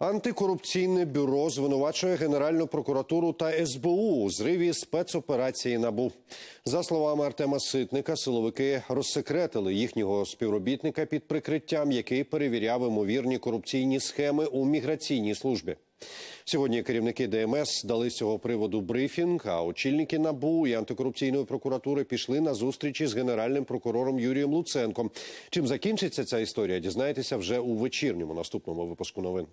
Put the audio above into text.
Антикорупційне бюро звинувачує Генеральну прокуратуру та СБУ у зриві спецоперації набу. За словами Артема Ситника, силовики розсекретили їхнього співробітника під прикриттям, який перевіряв імовірні корупційні схеми у міграційній службі. Сьогодні керівники ДМС дали з цього приводу брифінг. А очільники набу і антикорупційної прокуратури пішли на зустрічі з генеральним прокурором Юрієм Луценком. Чим закінчиться ця історія? Дізнаєтеся вже у вечірньому наступному випуску новин.